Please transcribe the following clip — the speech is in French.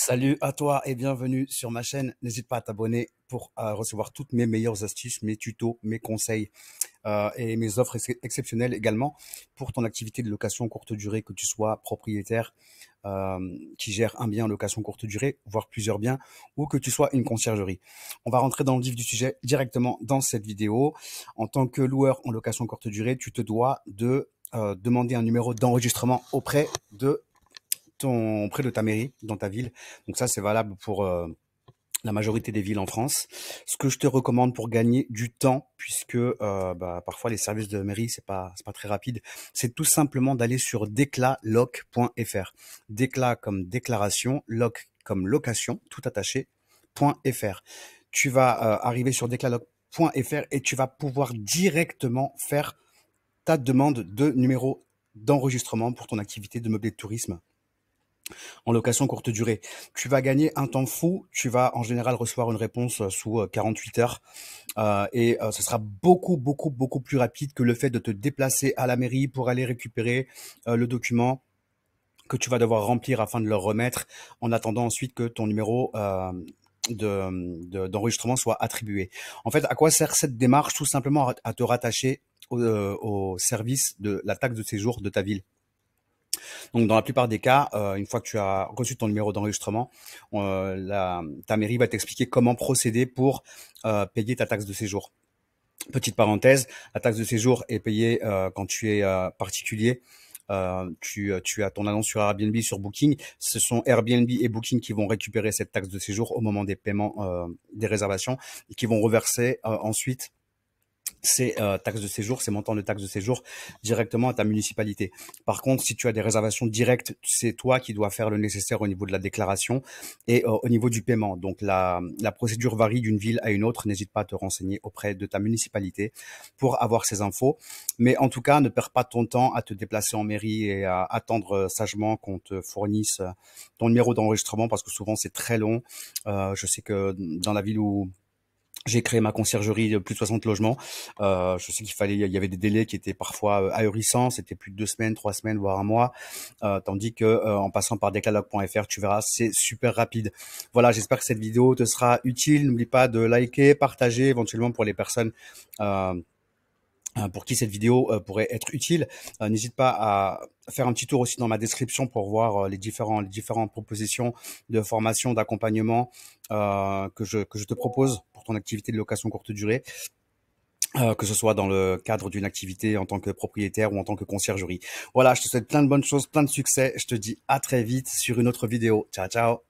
Salut à toi et bienvenue sur ma chaîne. N'hésite pas à t'abonner pour euh, recevoir toutes mes meilleures astuces, mes tutos, mes conseils euh, et mes offres exceptionnelles également pour ton activité de location courte durée, que tu sois propriétaire euh, qui gère un bien en location courte durée, voire plusieurs biens, ou que tu sois une conciergerie. On va rentrer dans le vif du sujet directement dans cette vidéo. En tant que loueur en location courte durée, tu te dois de demander un numéro d'enregistrement auprès de près de ta mairie, dans ta ville. Donc ça, c'est valable pour euh, la majorité des villes en France. Ce que je te recommande pour gagner du temps, puisque euh, bah, parfois les services de mairie, c'est pas pas très rapide, c'est tout simplement d'aller sur declaloc.fr. Decla comme déclaration, loc comme location, tout attaché, .fr. Tu vas euh, arriver sur declaloc.fr et tu vas pouvoir directement faire ta demande de numéro d'enregistrement pour ton activité de meublé de tourisme en location courte durée. Tu vas gagner un temps fou, tu vas en général recevoir une réponse euh, sous 48 euh, heures euh, et ce sera beaucoup, beaucoup, beaucoup plus rapide que le fait de te déplacer à la mairie pour aller récupérer le document que tu vas devoir remplir afin de le remettre en attendant ensuite que ton numéro d'enregistrement soit attribué. En fait, à quoi sert cette démarche Tout simplement à, te rattacher au service de la taxe de séjour de ta ville. Donc, dans la plupart des cas, euh, une fois que tu as reçu ton numéro d'enregistrement, euh, la, ta mairie va t'expliquer comment procéder pour euh, payer ta taxe de séjour. Petite parenthèse, la taxe de séjour est payée quand tu es particulier. tu, as ton annonce sur Airbnb, sur Booking. Ce sont Airbnb et Booking qui vont récupérer cette taxe de séjour au moment des paiements des réservations et qui vont reverser ensuite c'est euh, taxe de séjour, c'est montant de taxe de séjour directement à ta municipalité. Par contre, si tu as des réservations directes, c'est toi qui dois faire le nécessaire au niveau de la déclaration et euh, au niveau du paiement. Donc la, procédure varie d'une ville à une autre. N'hésite pas à te renseigner auprès de ta municipalité pour avoir ces infos. Mais en tout cas, ne perds pas ton temps à te déplacer en mairie et à attendre euh, sagement qu'on te fournisse euh, ton numéro d'enregistrement parce que souvent c'est très long. je sais que dans la ville où j'ai créé ma conciergerie de plus de 60 logements. Euh, je sais qu'il fallait, il y avait des délais qui étaient parfois euh, ahurissants, c'était plus de deux semaines, trois semaines, voire un mois. Euh, tandis que en passant par decalogue.fr, tu verras, c'est super rapide. Voilà, j'espère que cette vidéo te sera utile. N'oublie pas de liker, partager éventuellement pour les personnes euh, pour qui cette vidéo euh, pourrait être utile, euh, n'hésite pas à faire un petit tour aussi dans ma description pour voir les différents les différentes propositions de formation, d'accompagnement que je que je te propose pour ton activité de location courte durée. que ce soit dans le cadre d'une activité en tant que propriétaire ou en tant que conciergerie. Voilà, je te souhaite plein de bonnes choses, plein de succès. Je te dis à très vite sur une autre vidéo. Ciao, ciao.